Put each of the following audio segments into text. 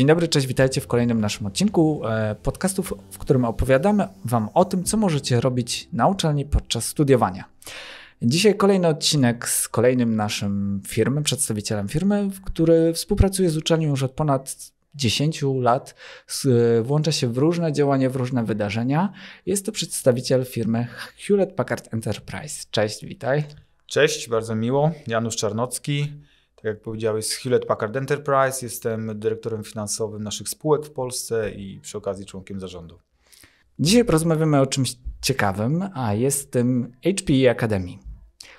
Dzień dobry, cześć, witajcie w kolejnym naszym odcinku e, podcastów, w którym opowiadamy Wam o tym, co możecie robić na uczelni podczas studiowania. Dzisiaj kolejny odcinek z kolejnym naszym firmy, przedstawicielem firmy, który współpracuje z uczelnią już od ponad 10 lat, e, włącza się w różne działania, w różne wydarzenia. Jest to przedstawiciel firmy Hewlett Packard Enterprise. Cześć, witaj. Cześć, bardzo miło. Janusz Czarnocki tak jak powiedziałeś, z Hewlett Packard Enterprise. Jestem dyrektorem finansowym naszych spółek w Polsce i przy okazji członkiem zarządu. Dzisiaj porozmawiamy o czymś ciekawym, a jest tym HPE Academy,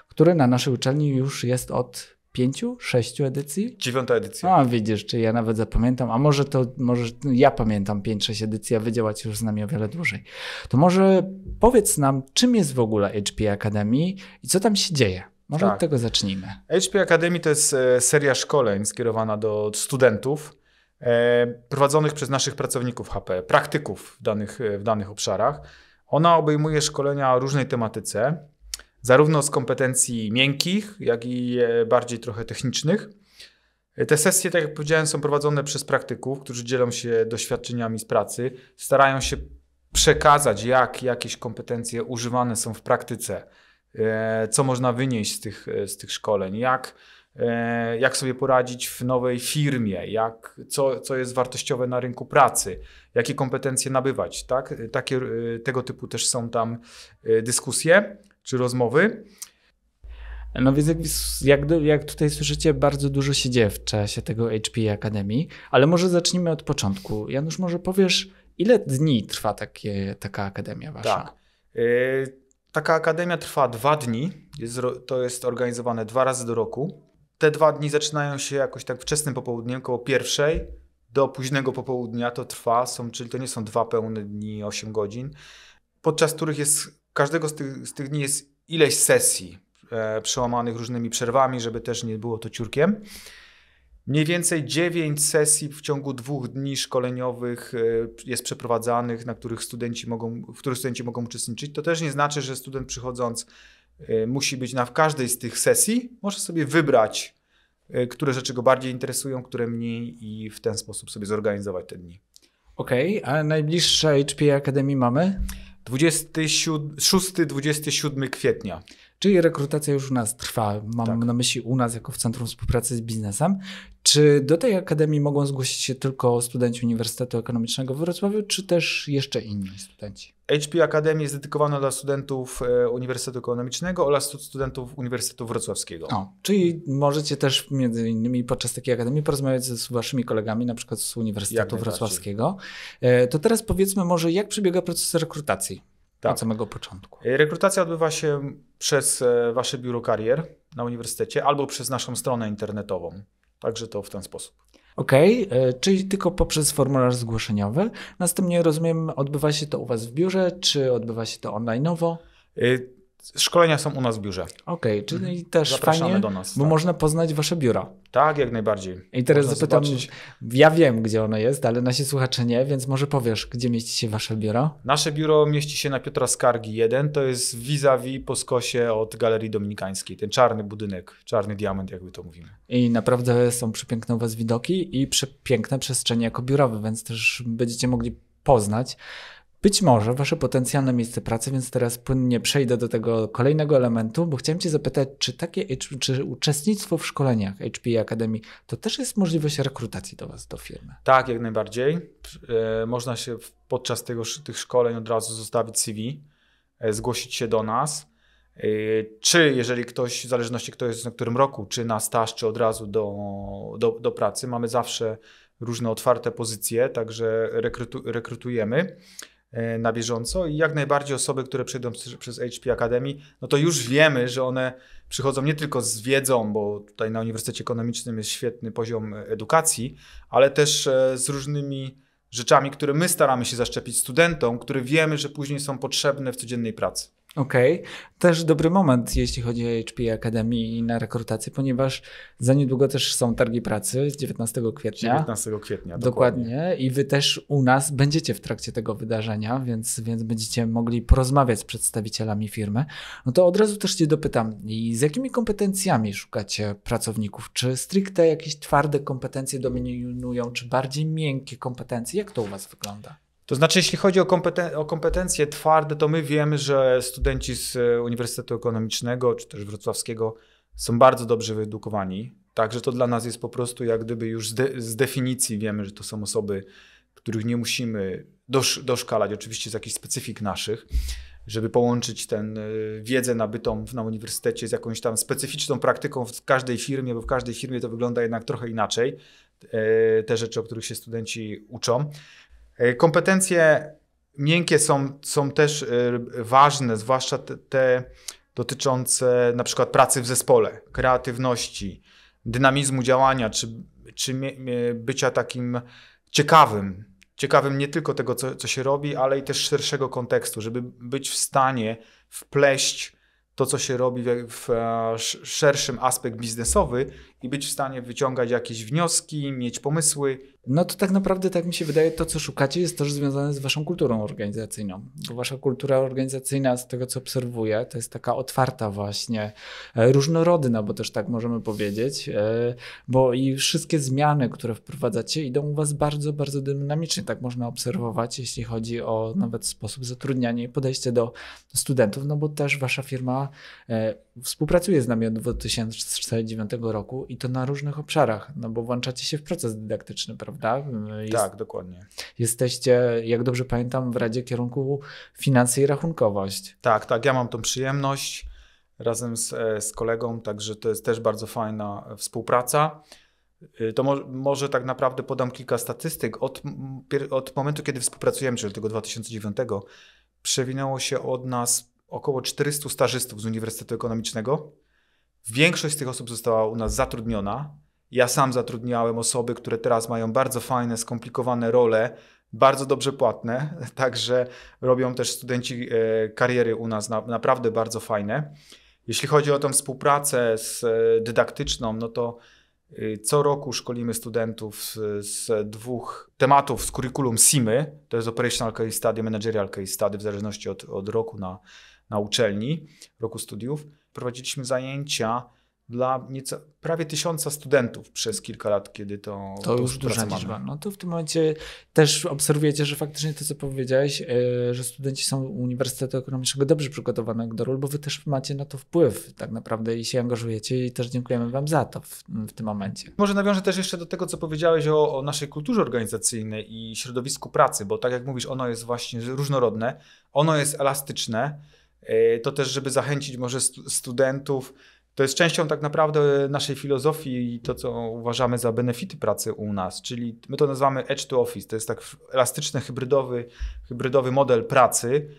który na naszej uczelni już jest od pięciu, sześciu edycji? Dziewiąta edycja. A widzisz, czy ja nawet zapamiętam, a może to, może ja pamiętam pięć, sześć edycji, a wydziałać już z nami o wiele dłużej. To może powiedz nam, czym jest w ogóle HPE Academy i co tam się dzieje? Może tak. od tego zacznijmy. HP Academy to jest e, seria szkoleń skierowana do studentów e, prowadzonych przez naszych pracowników HP, praktyków w danych, e, w danych obszarach. Ona obejmuje szkolenia o różnej tematyce, zarówno z kompetencji miękkich, jak i bardziej trochę technicznych. Te sesje, tak jak powiedziałem, są prowadzone przez praktyków, którzy dzielą się doświadczeniami z pracy, starają się przekazać, jak jakieś kompetencje używane są w praktyce E, co można wynieść z tych, e, z tych szkoleń, jak, e, jak sobie poradzić w nowej firmie, jak, co, co jest wartościowe na rynku pracy, jakie kompetencje nabywać. Tak? Takie, tego typu też są tam dyskusje czy rozmowy. No więc jak, jak, jak, tutaj słyszycie, bardzo dużo się dzieje w czasie tego HP Akademii, ale może zacznijmy od początku. Janusz, może powiesz, ile dni trwa takie, taka akademia wasza? Tak. Yy, Taka akademia trwa dwa dni, jest, to jest organizowane dwa razy do roku. Te dwa dni zaczynają się jakoś tak wczesnym popołudniem, około pierwszej do późnego popołudnia to trwa, są, czyli to nie są dwa pełne dni, 8 godzin, podczas których jest, każdego z tych, z tych dni jest ileś sesji e, przełamanych różnymi przerwami, żeby też nie było to ciurkiem. Mniej więcej 9 sesji w ciągu dwóch dni szkoleniowych e, jest przeprowadzanych, na których studenci mogą, w których studenci mogą uczestniczyć. To też nie znaczy, że student przychodząc e, musi być na każdej z tych sesji. Może sobie wybrać, e, które rzeczy go bardziej interesują, które mniej i w ten sposób sobie zorganizować te dni. Okej, okay, a najbliższe HPA Akademii mamy? 26-27 kwietnia. Czyli rekrutacja już u nas trwa, mam tak. na myśli u nas jako w Centrum Współpracy z Biznesem. Czy do tej akademii mogą zgłosić się tylko studenci Uniwersytetu Ekonomicznego w Wrocławiu, czy też jeszcze inni studenci? HP Akademii jest dedykowana dla studentów e, Uniwersytetu Ekonomicznego oraz studentów Uniwersytetu Wrocławskiego. O, czyli możecie też między innymi podczas takiej akademii porozmawiać z waszymi kolegami, na przykład z Uniwersytetu Wrocławskiego. E, to teraz powiedzmy może, jak przebiega proces rekrutacji? tak. od samego początku. Y, rekrutacja odbywa się przez e, Wasze biuro karier na uniwersytecie albo przez naszą stronę internetową. Także to w ten sposób. Okej, okay, e, czyli tylko poprzez formularz zgłoszeniowy. Następnie rozumiem, odbywa się to u Was w biurze, czy odbywa się to onlineowo? Y, Szkolenia są u nas w biurze. Okej, okay, czyli mhm. też Zapraszamy fajnie, do nas, bo tak. można poznać wasze biura. Tak, jak najbardziej. I teraz można zapytam, zobaczyć. ja wiem, gdzie ono jest, ale nasi słuchacze nie, więc może powiesz, gdzie mieści się wasze biuro? Nasze biuro mieści się na Piotra Skargi 1, to jest vis-a-vis po skosie od Galerii Dominikańskiej, ten czarny budynek, czarny diament, jakby to mówimy. I naprawdę są przepiękne u was widoki i przepiękne przestrzenie jako biurowe, więc też będziecie mogli poznać być może wasze potencjalne miejsce pracy, więc teraz płynnie przejdę do tego kolejnego elementu, bo chciałem cię zapytać, czy takie, czy uczestnictwo w szkoleniach HP Academy to też jest możliwość rekrutacji do was, do firmy? Tak, jak najbardziej. E, można się podczas tego, tych szkoleń od razu zostawić CV, e, zgłosić się do nas. E, czy jeżeli ktoś, w zależności kto jest na którym roku, czy na staż, czy od razu do, do, do pracy, mamy zawsze różne otwarte pozycje, także rekrutu, rekrutujemy. E, na bieżąco i jak najbardziej osoby, które przejdą przez HP Academy, no to już wiemy, że one przychodzą nie tylko z wiedzą, bo tutaj na Uniwersytecie Ekonomicznym jest świetny poziom edukacji, ale też e, z różnymi rzeczami, które my staramy się zaszczepić studentom, które wiemy, że później są potrzebne w codziennej pracy. Okej. Okay. Też dobry moment, jeśli chodzi o HP Academy i na rekrutację, ponieważ za niedługo też są targi pracy z 19 kwietnia. 19 kwietnia, dokładnie. dokładnie. I wy też u nas będziecie w trakcie tego wydarzenia, więc, więc będziecie mogli porozmawiać z przedstawicielami firmy. No to od razu też cię dopytam, i z jakimi kompetencjami szukacie pracowników? Czy stricte jakieś twarde kompetencje dominują, czy bardziej miękkie kompetencje? Jak to u was wygląda? To znaczy, jeśli chodzi o, kompeten o, kompetencje twarde, to my wiemy, że studenci z e, Uniwersytetu Ekonomicznego czy też Wrocławskiego są bardzo dobrze wyedukowani. Także to dla nas jest po prostu jak gdyby już z, de z definicji wiemy, że to są osoby, których nie musimy dosz doszkalać, oczywiście z jakichś specyfik naszych, żeby połączyć tę e, wiedzę nabytą na uniwersytecie z jakąś tam specyficzną praktyką w każdej firmie, bo w każdej firmie to wygląda jednak trochę inaczej, e, te rzeczy, o których się studenci uczą. E, kompetencje miękkie są, są też e, ważne, zwłaszcza te, te dotyczące na przykład pracy w zespole, kreatywności, dynamizmu działania, czy, czy bycia takim ciekawym. Ciekawym nie tylko tego, co, co się robi, ale i też szerszego kontekstu, żeby być w stanie wpleść to, co się robi w, w e, szerszym aspekt biznesowy i być w stanie wyciągać jakieś wnioski, mieć pomysły. No to tak naprawdę, tak mi się wydaje, to co szukacie jest też związane z waszą kulturą organizacyjną. Bo wasza kultura organizacyjna, z tego co obserwuję, to jest taka otwarta właśnie, e, różnorodna, bo też tak możemy powiedzieć, e, bo i wszystkie zmiany, które wprowadzacie idą u was bardzo, bardzo dynamicznie. Tak można obserwować, jeśli chodzi o nawet sposób zatrudniania i podejście do studentów, no bo też wasza firma e, współpracuje z nami od 2009 roku i to na różnych obszarach, no bo włączacie się w proces dydaktyczny, prawda? Jest, tak, dokładnie. Jesteście, jak dobrze pamiętam, w Radzie Kierunku Finanse i Rachunkowość. Tak, tak, ja mam tą przyjemność razem z, e, z kolegą, także to jest też bardzo fajna e, współpraca. E, to mo może tak naprawdę podam kilka statystyk. Od, od momentu, kiedy współpracujemy, czyli tego 2009, przewinęło się od nas około 400 stażystów z Uniwersytetu Ekonomicznego Większość z tych osób została u nas zatrudniona. Ja sam zatrudniałem osoby, które teraz mają bardzo fajne, skomplikowane role, bardzo dobrze płatne, także robią też studenci e, kariery u nas naprawdę bardzo fajne. Jeśli chodzi o tę współpracę z e, dydaktyczną, no to e, co roku szkolimy studentów z, z, dwóch tematów z curriculum SIMY, to jest Operational Case Study, Managerial Case Study, w zależności od, od roku na, na uczelni, roku studiów prowadziliśmy zajęcia dla nieco, prawie tysiąca studentów przez kilka lat, kiedy to To, to już duża liczba. No to w tym momencie też obserwujecie, że faktycznie to, co powiedziałeś, yy, że studenci są Uniwersytetu Ekonomicznego dobrze przygotowanych do ról, bo wy też macie na to wpływ tak naprawdę i się angażujecie i też dziękujemy wam za to w, w tym momencie. Może nawiążę też jeszcze do tego, co powiedziałeś o, o naszej kulturze organizacyjnej i środowisku pracy, bo tak jak mówisz, ono jest właśnie różnorodne, ono jest elastyczne, E, to też, żeby zachęcić może studentów. To jest częścią tak naprawdę naszej filozofii i to, co uważamy za benefity pracy u nas, czyli my to nazywamy edge to office. To jest tak elastyczny, hybrydowy, hybrydowy model pracy.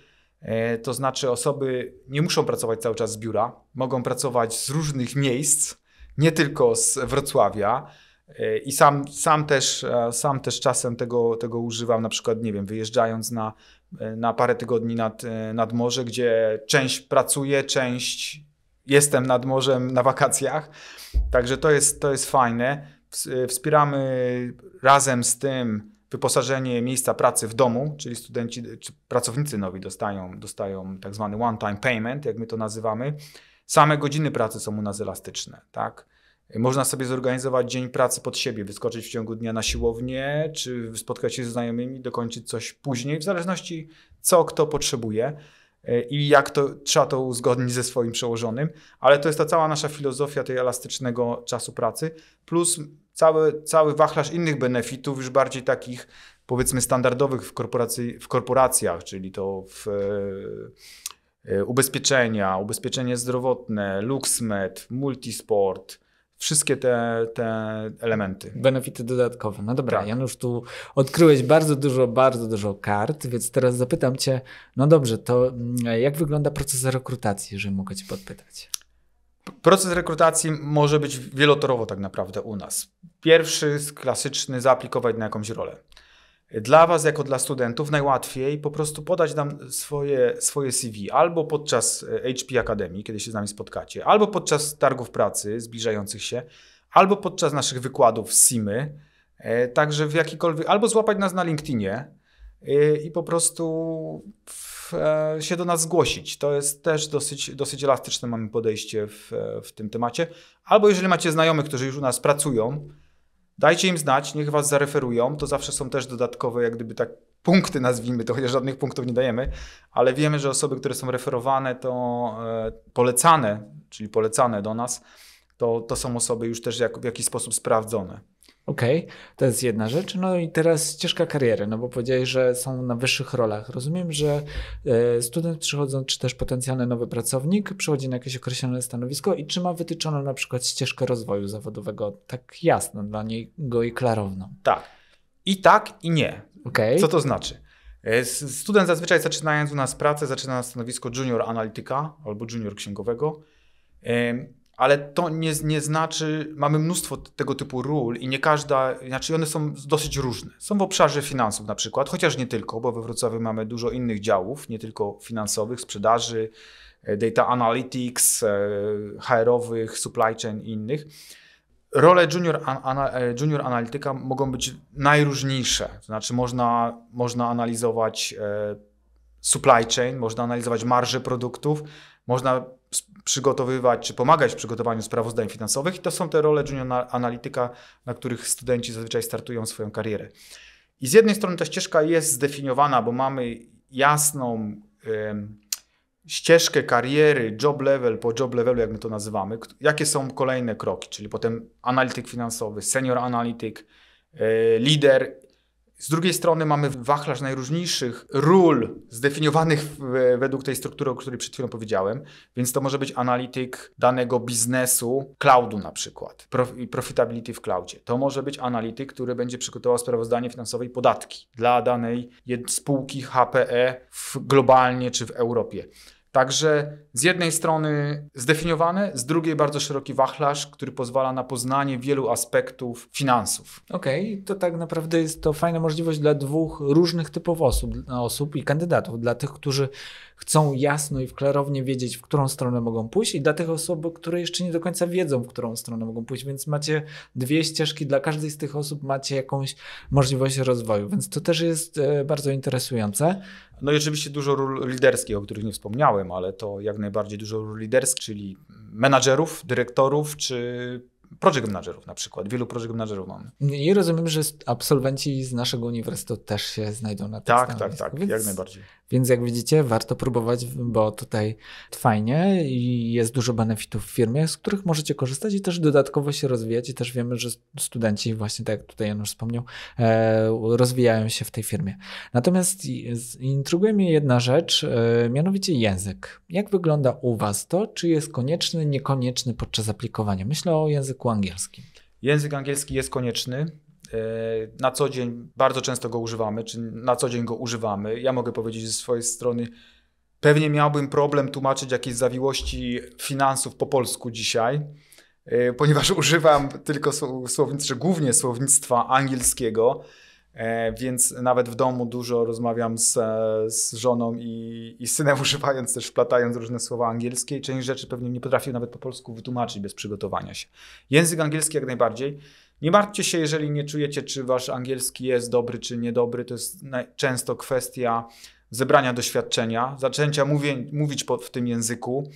E, to znaczy osoby nie muszą pracować cały czas z biura, mogą pracować z różnych miejsc, nie tylko z Wrocławia. E, I sam, sam, też, e, sam też czasem tego, tego używam, na przykład, nie wiem, wyjeżdżając na, e, na parę tygodni nad, nad morze, gdzie część pracuję, część jestem nad morzem na wakacjach. Także to jest, to jest fajne. Wspieramy razem z tym wyposażenie miejsca pracy w domu, czyli studenci czy pracownicy nowi dostają, dostają tak zwany one-time payment, jak my to nazywamy. Same godziny pracy są u nas elastyczne, tak? Można sobie zorganizować dzień pracy pod siebie, wyskoczyć w ciągu dnia na siłownię, czy spotkać się z znajomymi, dokończyć coś później, w zależności co kto potrzebuje e, i jak to trzeba to uzgodnić ze swoim przełożonym, ale to jest ta cała nasza filozofia tej elastycznego czasu pracy, plus cały, cały wachlarz innych benefitów, już bardziej takich powiedzmy standardowych w, korporacji, w korporacjach, czyli to w e, e, ubezpieczenia, ubezpieczenie zdrowotne, LuxMed, Multisport, wszystkie te, te elementy. Benefity dodatkowe. No dobra, tak. Janusz, tu odkryłeś bardzo dużo, bardzo dużo kart, więc teraz zapytam Cię, no dobrze, to mm, jak wygląda proces rekrutacji, jeżeli mogę Cię podpytać? Proces rekrutacji może być wielotorowo tak naprawdę u nas. Pierwszy, klasyczny, zaaplikować na jakąś rolę. Dla Was, jako dla studentów, najłatwiej po prostu podać nam swoje, swoje CV albo podczas e, HP Akademii, kiedy się z nami spotkacie, albo podczas targów pracy zbliżających się, albo podczas naszych wykładów z SIMy. E, także w jakikolwiek, albo złapać nas na LinkedInie e, i po prostu w, się do nas zgłosić. To jest też dosyć, dosyć elastyczne mamy podejście w, w tym temacie. Albo jeżeli macie znajomych, którzy już u nas pracują, Dajcie im znać, niech was zareferują. To zawsze są też dodatkowe, jak gdyby tak punkty nazwijmy to, chociaż żadnych punktów nie dajemy, ale wiemy, że osoby, które są referowane, to e, polecane, czyli polecane do nas, to, to są osoby już też jak, w jakiś sposób sprawdzone. Okej, okay, to jest jedna rzecz. No i teraz ścieżka kariery, no bo powiedziałeś, że są na wyższych rolach. Rozumiem, że e, student przychodząc, czy też potencjalny nowy pracownik przychodzi na jakieś określone stanowisko i czy ma wytyczoną na przykład ścieżkę rozwoju zawodowego tak jasno dla niego i klarowną? Tak. I tak, i nie. Okay. Co to znaczy? E, student zazwyczaj zaczynając u nas pracę, zaczyna na stanowisko junior analityka albo junior księgowego ale to nie, nie znaczy, mamy mnóstwo tego typu ról i nie każda, znaczy one są dosyć różne. Są w obszarze finansów na przykład, chociaż nie tylko, bo we Wrocławiu mamy dużo innych działów, nie tylko finansowych, sprzedaży, e, data analytics, e, HR-owych, supply chain i innych. Role junior, ana, e, junior analityka mogą być najróżniejsze, to znaczy można, można analizować supply chain, można analizować marże produktów, można przygotowywać czy pomagać w przygotowaniu sprawozdań finansowych i to są te role junior analityka, na których studenci zazwyczaj startują swoją karierę. I z jednej strony ta ścieżka jest zdefiniowana, bo mamy jasną y, ścieżkę kariery, job level po job levelu, jak my to nazywamy, jakie są kolejne kroki, czyli potem analityk finansowy, senior analityk, y, lider z drugiej strony mamy wachlarz najróżniejszych ról zdefiniowanych według tej struktury, o której przed chwilą powiedziałem, więc to może być analityk danego biznesu, cloudu na przykład, profitability w cloudzie. To może być analityk, który będzie przygotował sprawozdanie finansowe i podatki dla danej spółki HPE w globalnie czy w Europie. Także z jednej strony zdefiniowane, z drugiej bardzo szeroki wachlarz, który pozwala na poznanie wielu aspektów finansów. Okej, okay, to tak naprawdę jest to fajna możliwość dla dwóch różnych typów osób, osób i kandydatów. Dla tych, którzy chcą jasno i klarownie wiedzieć, w którą stronę mogą pójść, i dla tych osób, które jeszcze nie do końca wiedzą, w którą stronę mogą pójść, więc macie dwie ścieżki, dla każdej z tych osób macie jakąś możliwość rozwoju, więc to też jest e, bardzo interesujące. No i oczywiście dużo ról liderskich, o których nie wspomniałem, ale to jak najbardziej dużo ról liderskich, czyli menadżerów, dyrektorów czy project managerów na przykład, wielu project managerów mamy. I rozumiem, że absolwenci z naszego uniwersytetu też się znajdą na tym Tak, tak, tak, więc, jak najbardziej. Więc jak widzicie, warto próbować, bo tutaj fajnie i jest dużo benefitów w firmie, z których możecie korzystać i też dodatkowo się rozwijać i też wiemy, że studenci właśnie tak jak tutaj Janusz wspomniał, e, rozwijają się w tej firmie. Natomiast intryguje mnie jedna rzecz, e, mianowicie język. Jak wygląda u Was to? Czy jest konieczny, niekonieczny podczas aplikowania? Myślę o języku języku angielskim? Język angielski jest konieczny. E, na co dzień bardzo często go używamy, czy na co dzień go używamy. Ja mogę powiedzieć ze swojej strony, pewnie miałbym problem tłumaczyć jakieś zawiłości finansów po polsku dzisiaj, e, ponieważ używam tylko słownictwa, głównie słownictwa angielskiego. E, więc nawet w domu dużo rozmawiam z, z żoną i, i synem, używając też, wplatając różne słowa angielskie. I część rzeczy pewnie nie potrafił nawet po polsku wytłumaczyć bez przygotowania się. Język angielski jak najbardziej. Nie martwcie się, jeżeli nie czujecie, czy wasz angielski jest dobry, czy niedobry. To jest często kwestia zebrania doświadczenia, zaczęcia mówię, mówić po, w tym języku,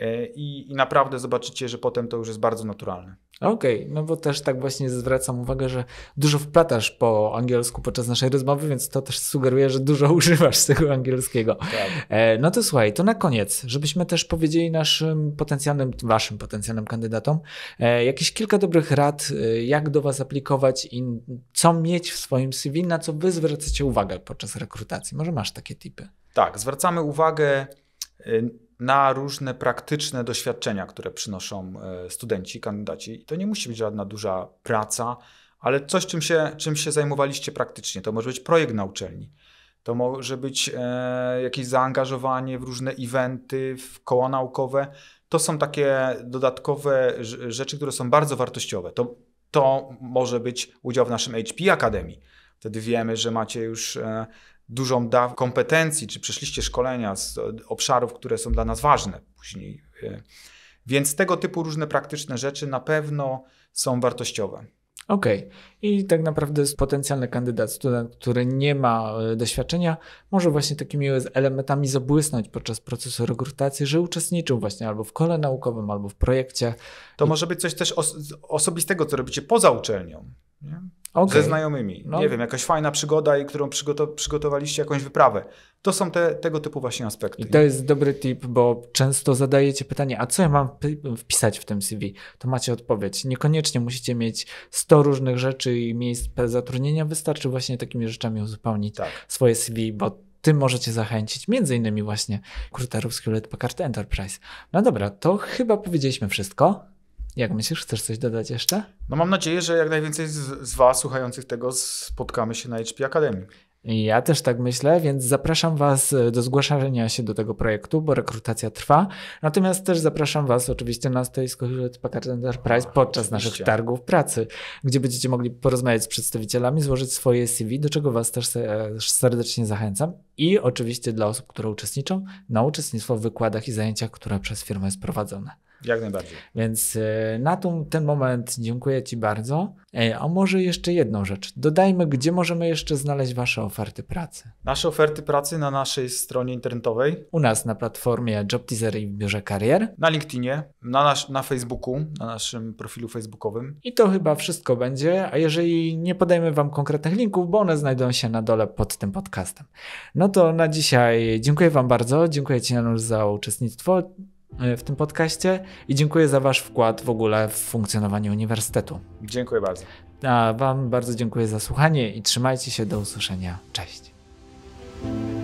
E, I, I, naprawdę zobaczycie, że potem to już jest bardzo naturalne. Okej, okay, no bo też tak właśnie zwracam uwagę, że dużo wplatasz po angielsku podczas naszej rozmowy, więc to też sugeruje, że dużo używasz tego angielskiego. Tak. E, no to słuchaj, to na koniec, żebyśmy też powiedzieli naszym potencjalnym, waszym potencjalnym kandydatom e, jakieś kilka dobrych rad, jak do was aplikować i co mieć w swoim CV, na co wy zwracacie uwagę podczas rekrutacji. Może masz takie tipy? Tak, zwracamy uwagę y, na różne praktyczne doświadczenia, które przynoszą e, studenci, kandydaci. I to nie musi być żadna duża praca, ale coś, czym się, czym się zajmowaliście praktycznie. To może być projekt na uczelni, to może być e, jakieś zaangażowanie w różne eventy, w koła naukowe. To są takie dodatkowe rzeczy, które są bardzo wartościowe. To, to może być udział w naszym HP Akademii. Wtedy wiemy, że macie już e, dużą kompetencji, czy przeszliście szkolenia z obszarów, które są dla nas ważne później. E, więc tego typu różne praktyczne rzeczy na pewno są wartościowe. Okej. Okay. I tak naprawdę potencjalny kandydat, student, który nie ma e, doświadczenia, może właśnie takimi elementami zabłysnąć podczas procesu rekrutacji, że uczestniczył właśnie albo w kole naukowym, albo w projekcie. To I... może być coś też os osobistego, co robicie poza uczelnią. Nie? Okay. Ze znajomymi. No. Nie wiem, jakaś fajna przygoda, i którą przygotowaliście jakąś wyprawę. To są te, tego typu właśnie aspekty. I to jest dobry tip, bo często zadajecie pytanie, a co ja mam wpisać w tym CV? To macie odpowiedź. Niekoniecznie musicie mieć 100 różnych rzeczy i miejsc zatrudnienia. Wystarczy właśnie takimi rzeczami uzupełnić tak. swoje CV, bo tym możecie zachęcić między innymi właśnie kurterów z Hewlett Packard Enterprise. No dobra, to chyba powiedzieliśmy wszystko. Jak myślisz, chcesz coś dodać jeszcze? No mam nadzieję, że jak najwięcej z, z Was słuchających tego spotkamy się na HP Academy. Ja też tak myślę, więc zapraszam Was e, do zgłaszania się do tego projektu, bo rekrutacja trwa. Natomiast też zapraszam Was oczywiście na stoisko Hewlett Packard Enterprise podczas oczywiście. naszych targów pracy, gdzie będziecie mogli porozmawiać z przedstawicielami, złożyć swoje CV, do czego Was e, też serdecznie zachęcam. I oczywiście dla osób, które uczestniczą, na uczestnictwo w wykładach i zajęciach, które przez firmę jest prowadzone. Jak najbardziej. Więc e, na tą, ten moment dziękuję Ci bardzo. E, a może jeszcze jedną rzecz. Dodajmy, gdzie możemy jeszcze znaleźć Wasze oferty pracy. Nasze oferty pracy na naszej stronie internetowej. U nas na platformie JobTeaser i w biurze karier. Na LinkedInie, na, nasz na Facebooku, na naszym profilu facebookowym. I to chyba wszystko będzie. A jeżeli nie podajemy Wam konkretnych linków, bo one znajdą się na dole pod tym podcastem. No to na dzisiaj dziękuję Wam bardzo. Dziękuję Ci Janusz za uczestnictwo. E, w tym podcaście i dziękuję za Wasz wkład w ogóle w funkcjonowanie uniwersytetu. Dziękuję bardzo. A Wam bardzo dziękuję za słuchanie i trzymajcie się. Do usłyszenia. Cześć.